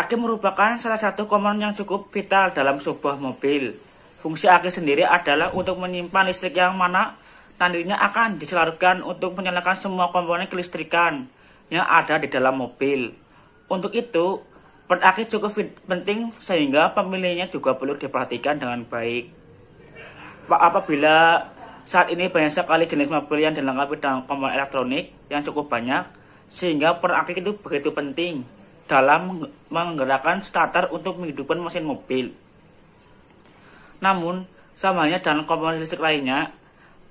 Aki merupakan salah satu komponen yang cukup vital dalam sebuah mobil. Fungsi aki sendiri adalah untuk menyimpan listrik yang mana nantinya akan diselarutkan untuk menyalakan semua komponen kelistrikan yang ada di dalam mobil. Untuk itu, peran aki cukup penting sehingga pemilihnya juga perlu diperhatikan dengan baik. Apabila saat ini banyak sekali jenis mobil yang dilengkapi dengan komponen elektronik yang cukup banyak, sehingga peran aki itu begitu penting dalam menggerakkan starter untuk menghidupkan mesin mobil. Namun, sama halnya dengan komponen listrik lainnya,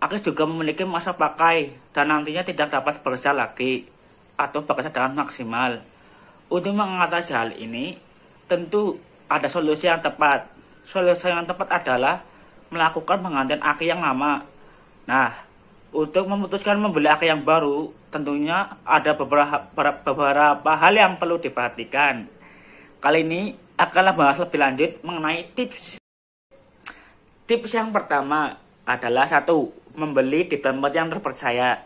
akis juga memiliki masa pakai dan nantinya tidak dapat bekerja lagi atau bekerja dengan maksimal. Untuk mengatasi hal ini, tentu ada solusi yang tepat. Solusi yang tepat adalah melakukan penggantian aki yang lama. Nah, untuk memutuskan membeli akte yang baru, tentunya ada beberapa, beberapa hal yang perlu diperhatikan. Kali ini akan membahas lebih lanjut mengenai tips. Tips yang pertama adalah satu, membeli di tempat yang terpercaya.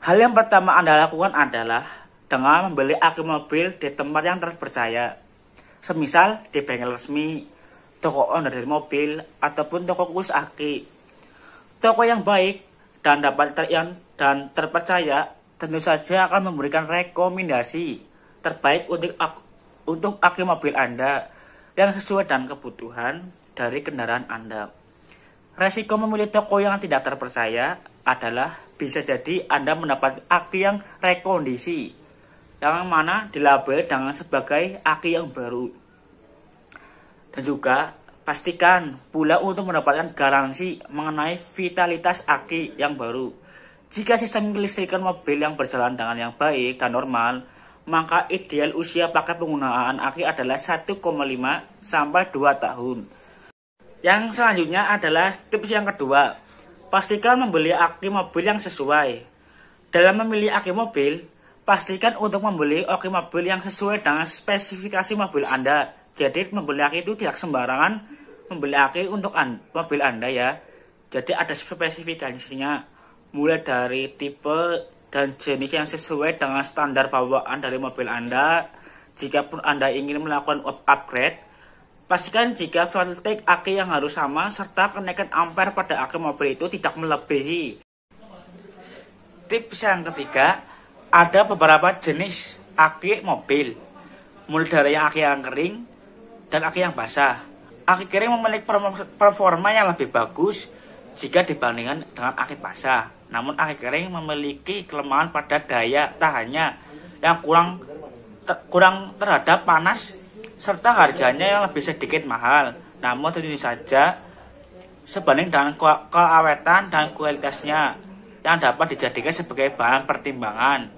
Hal yang pertama Anda lakukan adalah dengan membeli akte mobil di tempat yang terpercaya. Semisal di bengkel resmi, toko owner dari mobil, ataupun toko khusus aki. Toko yang baik dan dapat terian dan terpercaya tentu saja akan memberikan rekomendasi terbaik untuk ak untuk aki mobil Anda yang sesuai dengan kebutuhan dari kendaraan Anda. Resiko memilih toko yang tidak terpercaya adalah bisa jadi Anda mendapat aki yang rekondisi yang mana dilabel dengan sebagai aki yang baru. Dan juga Pastikan pula untuk mendapatkan garansi mengenai vitalitas aki yang baru. Jika sistem kelistrikan mobil yang berjalan dengan yang baik dan normal, maka ideal usia pakai penggunaan aki adalah 1,5 sampai 2 tahun. Yang selanjutnya adalah tips yang kedua, pastikan membeli aki mobil yang sesuai. Dalam memilih aki mobil, pastikan untuk membeli aki mobil yang sesuai dengan spesifikasi mobil Anda. Jadi membeli aki itu tidak sembarangan membeli aki untuk an, mobil Anda ya. Jadi ada spesifikasinya mulai dari tipe dan jenis yang sesuai dengan standar bawaan dari mobil Anda. Jika pun Anda ingin melakukan upgrade, pastikan jika voltage aki yang harus sama serta kenaikan ampere pada aki mobil itu tidak melebihi. Tips yang ketiga, ada beberapa jenis aki mobil, mulai dari aki yang kering dan aki yang basah akhirnya memiliki performa yang lebih bagus jika dibandingkan dengan akik basah. Namun akik kering memiliki kelemahan pada daya tahannya yang kurang ter, kurang terhadap panas serta harganya yang lebih sedikit mahal. Namun tentu saja sebanding dengan ke keawetan dan kualitasnya yang dapat dijadikan sebagai bahan pertimbangan.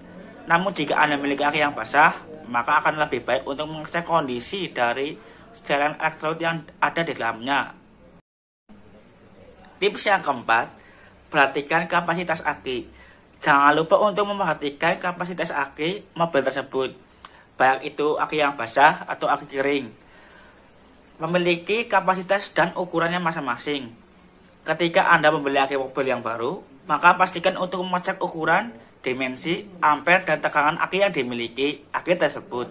Namun jika Anda memiliki akik yang basah, maka akan lebih baik untuk mengecek kondisi dari jalan elektrolit yang ada di dalamnya. Tips yang keempat, perhatikan kapasitas aki. Jangan lupa untuk memperhatikan kapasitas aki mobil tersebut, baik itu aki yang basah atau aki kering. Memiliki kapasitas dan ukurannya masing-masing. Ketika Anda membeli aki mobil yang baru, maka pastikan untuk mengecek ukuran, dimensi, ampere, dan tegangan aki yang dimiliki aki tersebut.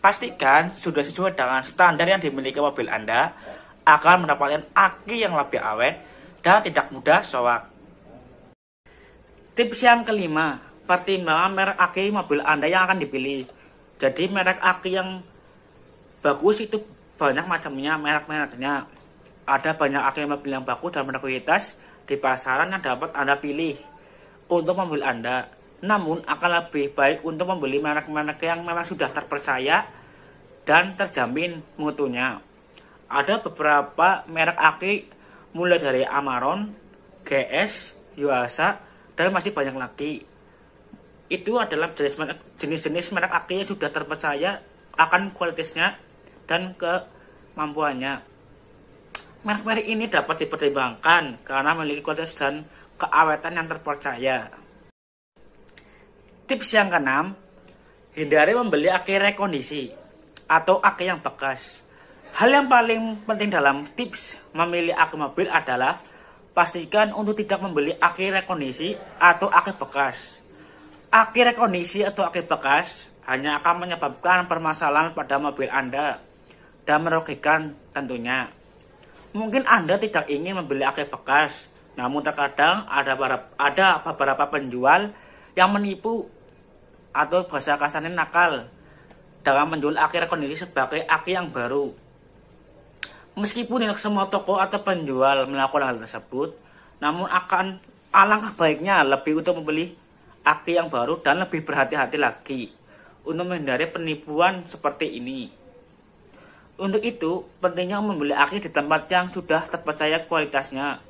Pastikan sudah sesuai dengan standar yang dimiliki mobil Anda akan mendapatkan aki yang lebih awet dan tidak mudah soak. Tips yang kelima, pertimbangan merek aki mobil Anda yang akan dipilih. Jadi merek aki yang bagus itu banyak macamnya merek-mereknya. Ada banyak aki mobil yang bagus dan berkualitas di pasaran yang dapat Anda pilih untuk mobil Anda namun akan lebih baik untuk membeli merek-merek yang memang sudah terpercaya dan terjamin mutunya. Ada beberapa merek aki mulai dari Amaron, GS, Yuasa, dan masih banyak lagi. Itu adalah jenis-jenis merek aki yang sudah terpercaya akan kualitasnya dan kemampuannya. Merek-merek ini dapat dipertimbangkan karena memiliki kualitas dan keawetan yang terpercaya. Tips yang keenam, hindari membeli aki rekondisi atau aki yang bekas. Hal yang paling penting dalam tips memilih aki mobil adalah pastikan untuk tidak membeli aki rekondisi atau aki bekas. Aki rekondisi atau aki bekas hanya akan menyebabkan permasalahan pada mobil Anda dan merugikan tentunya. Mungkin Anda tidak ingin membeli aki bekas, namun terkadang ada, ada beberapa penjual yang menipu atau bahasa kasarnya nakal dalam menjual akhir kondisi sebagai aki yang baru. Meskipun tidak semua toko atau penjual melakukan hal tersebut, namun akan alangkah baiknya lebih untuk membeli aki yang baru dan lebih berhati-hati lagi untuk menghindari penipuan seperti ini. Untuk itu, pentingnya membeli aki di tempat yang sudah terpercaya kualitasnya